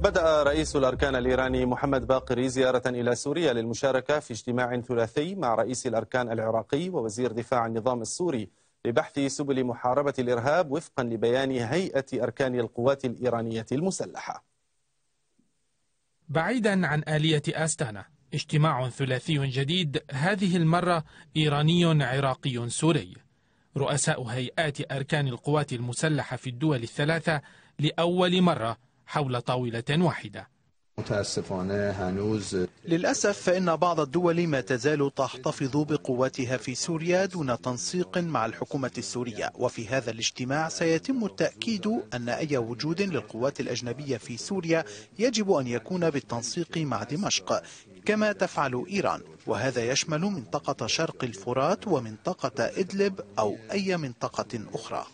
بدأ رئيس الأركان الإيراني محمد باقري زيارة إلى سوريا للمشاركة في اجتماع ثلاثي مع رئيس الأركان العراقي ووزير دفاع النظام السوري لبحث سبل محاربة الإرهاب وفقا لبيان هيئة أركان القوات الإيرانية المسلحة بعيدا عن آلية أستانا اجتماع ثلاثي جديد هذه المرة إيراني عراقي سوري رؤساء هيئات أركان القوات المسلحة في الدول الثلاثة لأول مرة حول طاولة واحدة للأسف فإن بعض الدول ما تزال تحتفظ بقواتها في سوريا دون تنسيق مع الحكومة السورية وفي هذا الاجتماع سيتم التأكيد أن أي وجود للقوات الأجنبية في سوريا يجب أن يكون بالتنسيق مع دمشق كما تفعل إيران وهذا يشمل منطقة شرق الفرات ومنطقة إدلب أو أي منطقة أخرى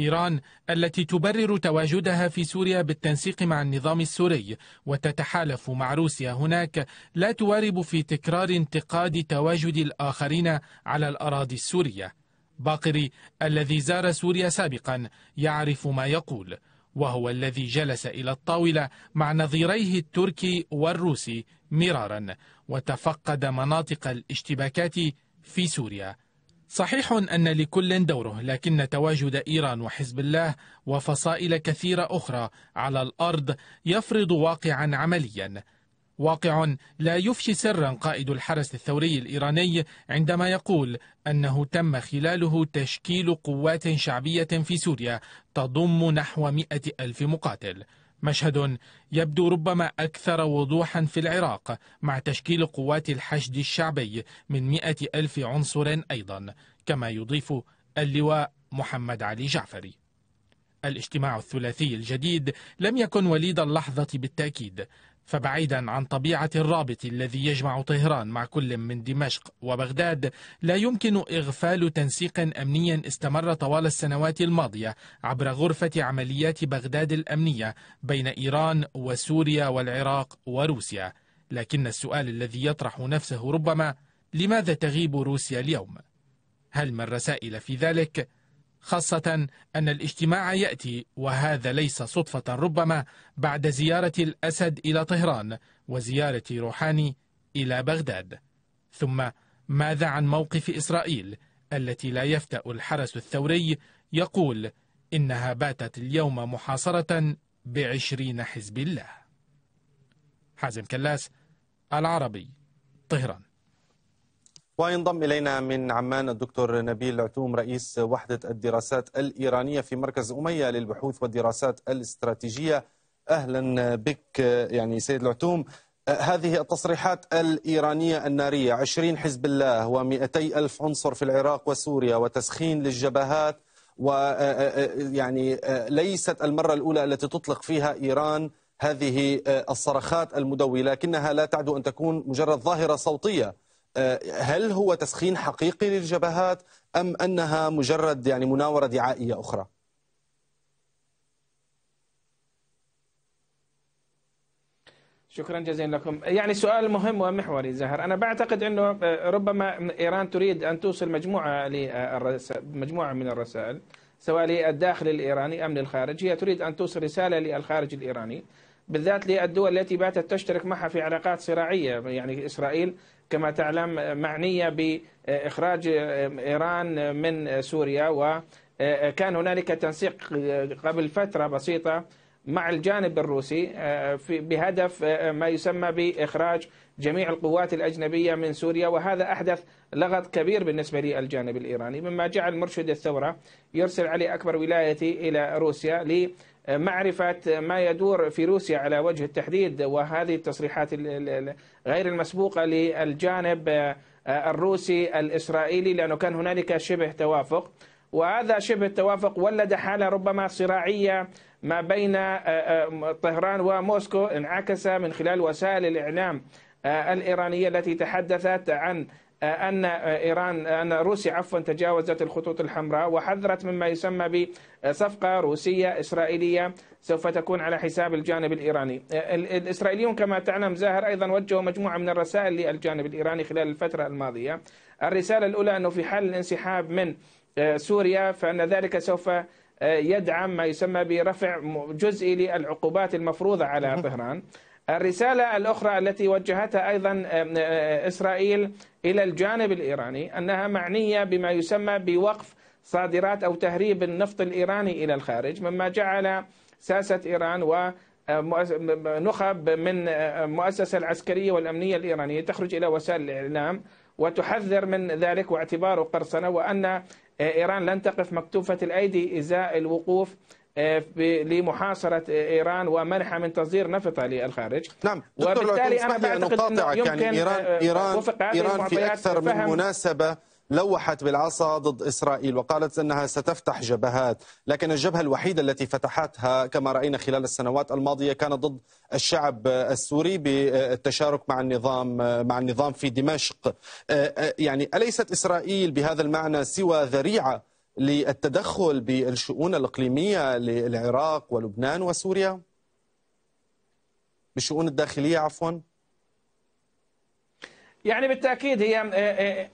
إيران التي تبرر تواجدها في سوريا بالتنسيق مع النظام السوري وتتحالف مع روسيا هناك لا توارب في تكرار انتقاد تواجد الآخرين على الأراضي السورية باقري الذي زار سوريا سابقا يعرف ما يقول وهو الذي جلس إلى الطاولة مع نظيريه التركي والروسي مرارا وتفقد مناطق الاشتباكات في سوريا صحيح أن لكل دوره لكن تواجد إيران وحزب الله وفصائل كثيرة أخرى على الأرض يفرض واقعا عمليا واقع لا يفشي سرا قائد الحرس الثوري الإيراني عندما يقول أنه تم خلاله تشكيل قوات شعبية في سوريا تضم نحو مئة ألف مقاتل مشهد يبدو ربما أكثر وضوحا في العراق مع تشكيل قوات الحشد الشعبي من مئة ألف عنصر أيضا كما يضيف اللواء محمد علي جعفري الاجتماع الثلاثي الجديد لم يكن وليد اللحظة بالتأكيد فبعيدا عن طبيعة الرابط الذي يجمع طهران مع كل من دمشق وبغداد لا يمكن إغفال تنسيق أمني استمر طوال السنوات الماضية عبر غرفة عمليات بغداد الأمنية بين إيران وسوريا والعراق وروسيا لكن السؤال الذي يطرح نفسه ربما لماذا تغيب روسيا اليوم؟ هل من رسائل في ذلك؟ خاصة أن الاجتماع يأتي وهذا ليس صدفة ربما بعد زيارة الأسد إلى طهران وزيارة روحاني إلى بغداد ثم ماذا عن موقف إسرائيل التي لا يفتأ الحرس الثوري يقول إنها باتت اليوم محاصرة بعشرين حزب الله حازم كلاس العربي طهران وينضم إلينا من عمان الدكتور نبيل عتوم رئيس وحدة الدراسات الإيرانية في مركز أمية للبحوث والدراسات الاستراتيجية أهلا بك يعني سيد العتوم هذه التصريحات الإيرانية النارية 20 حزب الله و200 ألف عنصر في العراق وسوريا وتسخين للجبهات ويعني آه، آه، آه، ليست المرة الأولى التي تطلق فيها إيران هذه الصرخات المدوية لكنها لا تعدو أن تكون مجرد ظاهرة صوتية هل هو تسخين حقيقي للجبهات أم أنها مجرد يعني مناورة دعائية أخرى؟ شكرا جزيلا لكم يعني سؤال مهم ومحوري زهر أنا بعتقد أنه آه، ربما إيران تريد أن توصل مجموعة, آه، مجموعة من الرسائل سواء للداخل الإيراني أم للخارج هي تريد أن توصل رسالة للخارج الإيراني بالذات للدول التي باتت تشترك معها في علاقات صراعية يعني إسرائيل كما تعلم معنية بإخراج إيران من سوريا وكان هنالك تنسيق قبل فترة بسيطة مع الجانب الروسي آه، بهدف آه، ما يسمى بإخراج جميع القوات الأجنبية من سوريا وهذا أحدث لغط كبير بالنسبة للجانب الإيراني مما جعل مرشد الثورة يرسل علي أكبر ولايتي إلى روسيا ل معرفة ما يدور في روسيا على وجه التحديد وهذه التصريحات غير المسبوقة للجانب آه، الروسي الإسرائيلي لأنه كان هنالك شبه توافق وهذا شبه التوافق ولد حالة ربما صراعية ما بين آه، آه، طهران وموسكو انعكس من خلال وسائل الإعلام الإيرانية التي تحدثت عن أن إيران أن روسيا عفوا تجاوزت الخطوط الحمراء وحذرت مما يسمى بصفقة روسية إسرائيلية سوف تكون على حساب الجانب الإيراني الإسرائيليون كما تعلم زاهر أيضا وجهوا مجموعة من الرسائل للجانب الإيراني خلال الفترة الماضية الرسالة الأولى أنه في حال الانسحاب من آه، سوريا فأن ذلك سوف آه، يدعم ما يسمى برفع جزئي للعقوبات المفروضة على طهران الرسالة الأخرى التي وجهتها أيضا إسرائيل إلى الجانب الإيراني أنها معنية بما يسمى بوقف صادرات أو تهريب النفط الإيراني إلى الخارج مما جعل ساسة إيران و نخب من المؤسسة العسكرية والأمنية الإيرانية تخرج إلى وسائل الإعلام وتحذر من ذلك واعتباره قرصنة وأن إيران لن تقف مكتوفة الأيدي إزاء الوقوف إيه، لمحاصرة إيران ومنحها من تصدير نفطها للخارج نعم وبالتالي أنا أعتقد أن يعني يمكن يعني إيران, إيران, إيران في أكثر من مناسبة لوحت بالعصا ضد اسرائيل وقالت انها ستفتح جبهات، لكن الجبهه الوحيده التي فتحتها كما راينا خلال السنوات الماضيه كانت ضد الشعب السوري بالتشارك مع النظام مع النظام في دمشق. آه، آه، يعني اليست اسرائيل بهذا المعنى سوى ذريعه للتدخل بالشؤون الإقليمية للعراق ولبنان وسوريا بالشؤون الداخلية عفوا يعني بالتأكيد هي آه، آه،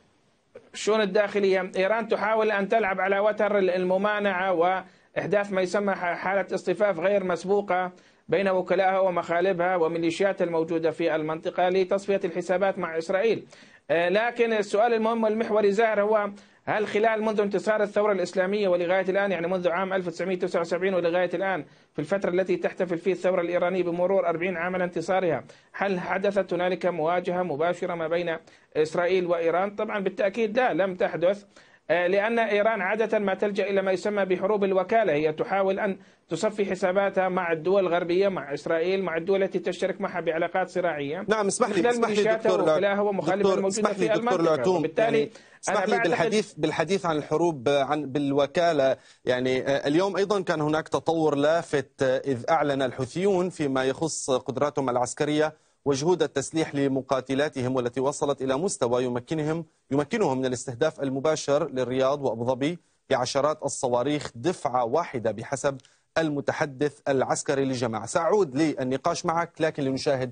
الشؤون الداخلية إيران تحاول أن تلعب على وتر الممانعة وإحداث ما يسمى حالة اصطفاف غير مسبوقة بين وكلائها ومخالبها وميليشيات الموجودة في المنطقة لتصفية الحسابات مع إسرائيل آه، لكن السؤال المهم والمحوري زاهر هو هل خلال منذ انتصار الثورة الإسلامية ولغاية الآن يعني منذ عام 1979 ولغاية الآن في الفترة التي تحتفل فيه الثورة الإيرانية بمرور 40 عام انتصارها هل حدثت هنالك مواجهة مباشرة ما بين إسرائيل وإيران طبعا بالتأكيد لا لم تحدث آه، لأن إيران عادة ما تلجأ إلى ما يسمى بحروب الوكالة هي تحاول أن تصفي حساباتها مع الدول الغربية مع إسرائيل مع الدول التي تشترك معها بعلاقات صراعية نعم اسمح لي اسمح لي دكتور وكلاها ومخالفة الموجودة في ألمانيا وبالتالي يعني اسمح لي بالحديث بالحديث عن الحروب عن بالوكالة يعني آه، اليوم أيضا كان هناك تطور لافت آه، إذ أعلن الحوثيون فيما يخص قدراتهم العسكرية وجهود التسليح لمقاتلاتهم والتي وصلت إلى مستوى يمكنهم يمكنهم من الاستهداف المباشر للرياض وأبو ظبي بعشرات الصواريخ دفعة واحدة بحسب المتحدث العسكري للجماعة سأعود للنقاش معك لكن لنشاهد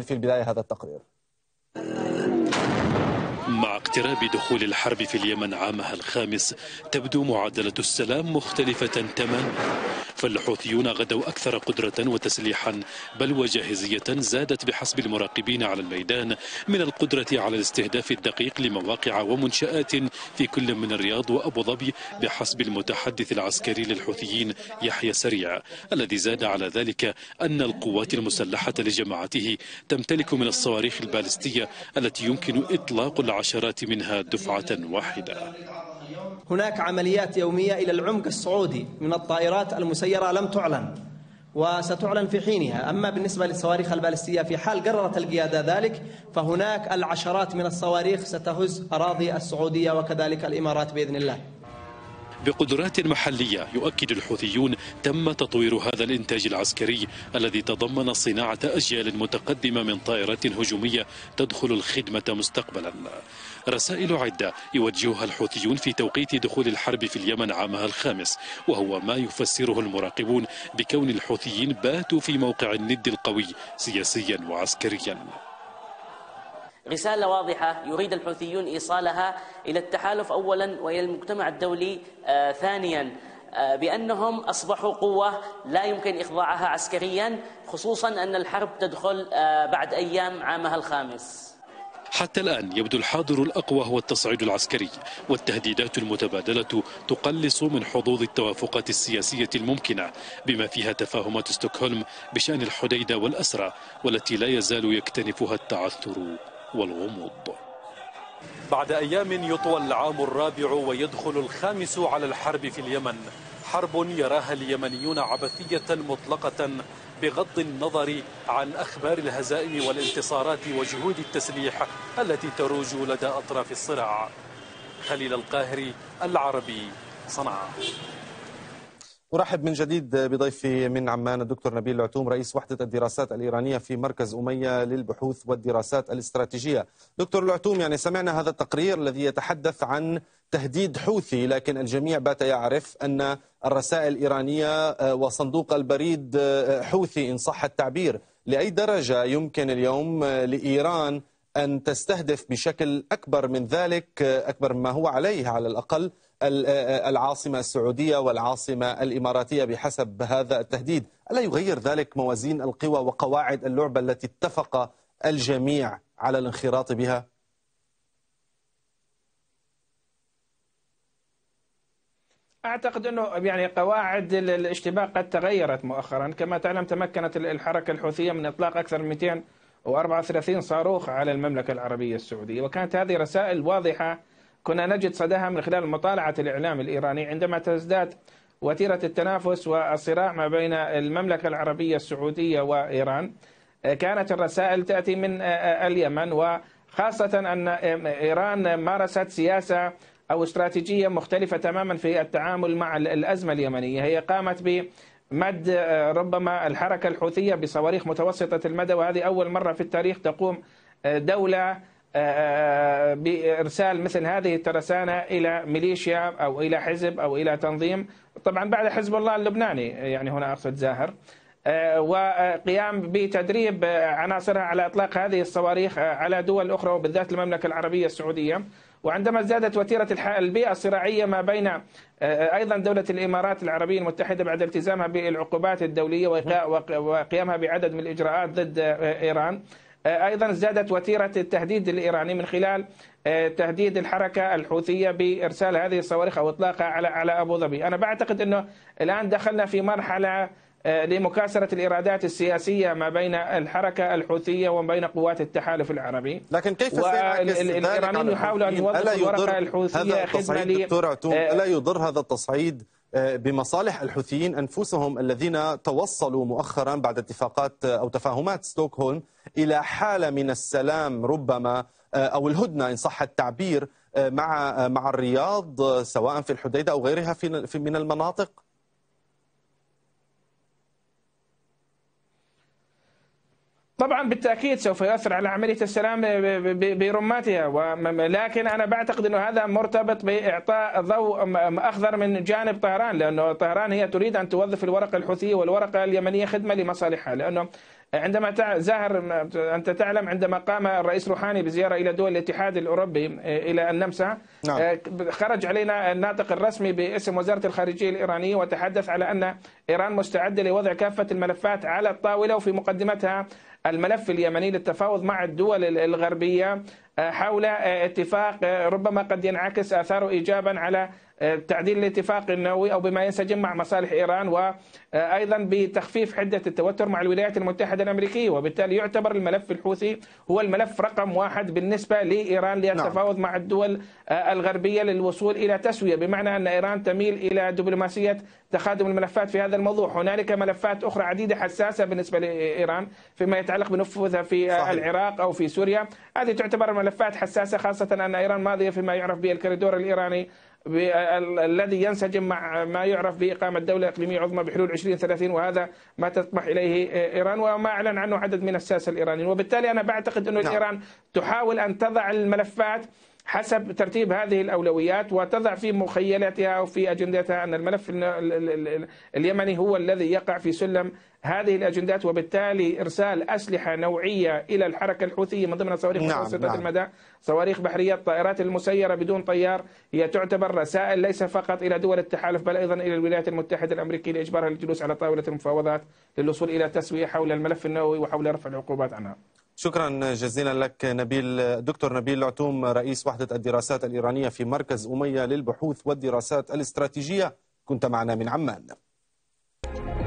في البداية هذا التقرير مع اقتراب دخول الحرب في اليمن عامها الخامس تبدو معادلة السلام مختلفة تماما فالحوثيون غدوا أكثر قدرة وتسليحا بل وجاهزية زادت بحسب المراقبين على الميدان من القدرة على الاستهداف الدقيق لمواقع ومنشآت في كل من الرياض وأبو ظبي بحسب المتحدث العسكري للحوثيين يحيى سريع الذي زاد على ذلك أن القوات المسلحة لجماعته تمتلك من الصواريخ البالستية التي يمكن إطلاق العشرات منها دفعة واحدة هناك عمليات يومية إلى العمق السعودي من الطائرات المسيرة لم تعلن وستعلن في حينها أما بالنسبة للصواريخ البالستية في حال قررت القيادة ذلك فهناك العشرات من الصواريخ ستهز أراضي السعودية وكذلك الإمارات بإذن الله بقدرات محلية يؤكد الحوثيون تم تطوير هذا الإنتاج العسكري الذي تضمن صناعة أجيال متقدمة من طائرات هجومية تدخل الخدمة مستقبلا رسائل عدة يوجهها الحوثيون في توقيت دخول الحرب في اليمن عامها الخامس وهو ما يفسره المراقبون بكون الحوثيين باتوا في موقع الند القوي سياسيا وعسكريا رسالة واضحة يريد الحوثيون إيصالها إلى التحالف أولا وإلى المجتمع الدولي آه، ثانيا آه، بأنهم أصبحوا قوة لا يمكن إخضاعها عسكريا خصوصا أن الحرب تدخل آه، بعد أيام عامها الخامس حتى الآن يبدو الحاضر الأقوى هو التصعيد العسكري والتهديدات المتبادلة تقلص من حظوظ التوافقات السياسية الممكنة بما فيها تفاهمات ستوكهولم بشأن الحديدة والأسرى والتي لا يزال يكتنفها التعثر والغموض بعد أيام يطوى العام الرابع ويدخل الخامس على الحرب في اليمن حرب يراها اليمنيون عبثية مطلقة بغض النظر عن أخبار الهزائم والانتصارات وجهود التسليح التي تروج لدى أطراف الصراع خليل القاهري العربي صنعاء أرحب من جديد بضيفي من عمان الدكتور نبيل العتوم رئيس وحدة الدراسات الإيرانية في مركز أمية للبحوث والدراسات الاستراتيجية دكتور العتوم يعني سمعنا هذا التقرير الذي يتحدث عن تهديد حوثي لكن الجميع بات يعرف أن الرسائل الإيرانية آه، وصندوق البريد آه، حوثي إن صح التعبير لأي درجة يمكن اليوم آه، لإيران أن تستهدف بشكل أكبر من ذلك أكبر مما هو عليه على الأقل العاصمة السعودية والعاصمة الإماراتية بحسب هذا التهديد ألا يغير ذلك موازين القوى وقواعد اللعبة التي اتفق الجميع على الانخراط بها؟ اعتقد انه يعني قواعد الاشتباك قد تغيرت مؤخرا، كما تعلم تمكنت الحركه الحوثيه من اطلاق اكثر من 234 صاروخ على المملكه العربيه السعوديه، وكانت هذه رسائل واضحه كنا نجد صداها من خلال مطالعة الإعلام الإيراني عندما تزداد وتيرة التنافس والصراع ما بين المملكة العربية السعودية وإيران كانت الرسائل تأتي من اليمن وخاصة أن إيران مارست سياسة أو استراتيجية مختلفة تماما في التعامل مع الأزمة اليمنية هي قامت ب مد ربما الحركة الحوثية بصواريخ متوسطة المدى وهذه أول مرة في التاريخ تقوم دولة آه، بإرسال مثل هذه الترسانة إلى ميليشيا أو إلى حزب أو إلى تنظيم طبعا بعد حزب الله اللبناني يعني هنا أقصد زاهر آه، وقيام بتدريب عناصرها على اطلاق هذه الصواريخ على دول اخرى وبالذات المملكه العربيه السعوديه وعندما ازدادت وتيره البيئه الصراعيه ما بين آه، ايضا دوله الامارات العربيه المتحده بعد التزامها بالعقوبات الدوليه وقيامها بعدد من الاجراءات ضد ايران آه، أيضا ازدادت وتيرة التهديد الإيراني من خلال آه، تهديد الحركة الحوثية بإرسال هذه الصواريخ أو إطلاقها على على أبو ظبي أنا بعتقد أنه الآن دخلنا في مرحلة آه، لمكاسرة الايرادات السياسية ما بين الحركة الحوثية وما بين قوات التحالف العربي لكن كيف سينعكس الإيرانيين يحاولوا أن يوظفوا التصعيد الحوثية خدمة ألا يضر هذا التصعيد بمصالح الحوثيين انفسهم الذين توصلوا مؤخرا بعد اتفاقات او تفاهمات ستوكهولم الى حاله من السلام ربما او الهدنه ان صح التعبير مع مع الرياض سواء في الحديده او غيرها في من المناطق طبعا بالتاكيد سوف يؤثر على عمليه السلام برماتها ولكن انا بعتقد انه هذا مرتبط باعطاء ضوء اخضر من جانب طهران لانه طهران هي تريد ان توظف الورقه الحوثيه والورقه اليمنيه خدمه لمصالحها لانه عندما زاهر انت تعلم عندما قام الرئيس روحاني بزياره الى دول الاتحاد الاوروبي إيه، الى النمسا نعم. إيه، خرج علينا الناطق الرسمي باسم وزاره الخارجيه الايرانيه وتحدث على ان ايران مستعده لوضع كافه الملفات على الطاوله وفي مقدمتها الملف اليمني للتفاوض مع الدول الغربيه إيه، حول اتفاق ربما قد ينعكس اثاره ايجابا على آه، تعديل الاتفاق النووي او بما ينسجم مع مصالح ايران وايضا آه، بتخفيف حده التوتر مع الولايات المتحده الامريكيه وبالتالي يعتبر الملف الحوثي هو الملف رقم واحد بالنسبه لايران للتفاوض نعم. مع الدول آه، الغربيه للوصول الى تسويه بمعنى ان ايران تميل الى دبلوماسيه تخادم الملفات في هذا الموضوع هنالك ملفات اخرى عديده حساسه بالنسبه لايران فيما يتعلق بنفوذها في صحيح. العراق او في سوريا هذه تعتبر ملفات حساسه خاصه ان ايران ماضيه فيما يعرف بالكوريدور الايراني الذي ينسجم مع ما يعرف بإقامة دولة إقليمية عظمى بحلول 2030 وهذا ما تطمح إليه إيران وما أعلن عنه عدد من الساسة الإيرانيين وبالتالي أنا بعتقد أن نعم. إيران تحاول أن تضع الملفات حسب ترتيب هذه الأولويات وتضع في مخيلتها أو في أجندتها أن الملف اليمني هو الذي يقع في سلم هذه الأجندات وبالتالي إرسال أسلحة نوعية إلى الحركة الحوثية من ضمن صواريخ نعم متوسطة نعم. المدى صواريخ بحرية الطائرات المسيرة بدون طيار هي تعتبر رسائل ليس فقط إلى دول التحالف بل أيضا إلى الولايات المتحدة الأمريكية لإجبارها للجلوس على طاولة المفاوضات للوصول إلى تسوية حول الملف النووي وحول رفع العقوبات عنها شكرا جزيلا لك نبيل دكتور نبيل العتوم رئيس وحدة الدراسات الإيرانية في مركز أمية للبحوث والدراسات الاستراتيجية كنت معنا من عمان